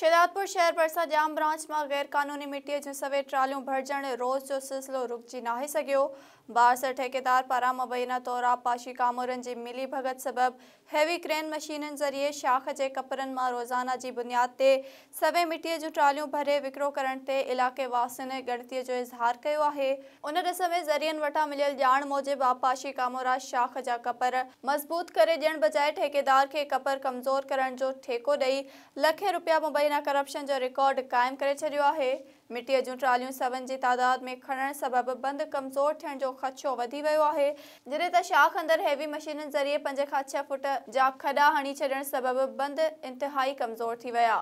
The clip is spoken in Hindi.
शहदादपुर शहर भरसा जाम ब्रांच में गैरकानूनी मिट्टी जूं सवे ट्रालियूं भरजण रोज़ जो सिलसिलो रुक ना सघियो बारसर ठेकेदार पारा मुबैना तौर आपाशी कामोरनि की मिली भगत सबबि हैवी क्रेन मशीन ज़रिए शाख के कपरनि में रोज़ाना की बुनियाद ते सवे मिट्टी जूं ट्रालियूं भरे विक्रो करण इलाक़े इलाइक़े वासियुनि गणतीअ जो इज़हार किया है उन रस में ज़रियनि वटां मिलियल ॼाण आपाशी कामोरा शाख जा कपर मज़बूत कर ॾियण बजाए ठेकेदार के कपर कमज़ोर करण जो ठेको ॾेई लखे रुपया मुबैना करप्शन जो रिकॉर्ड कायम करे छॾियो आहे मिटीअ जूं ट्रालियूं सभिन जी तादाद में खणण सबबि बंदि कमज़ोर थियण जो ख़चो वधी वियो आहे जॾहिं त शाख कंदड़ु हैवी मशीन ज़रिए पंज खां छह फुट जा खॾा हणी छॾणु सबबि बंदि इंतिहाई कमज़ोर थी विया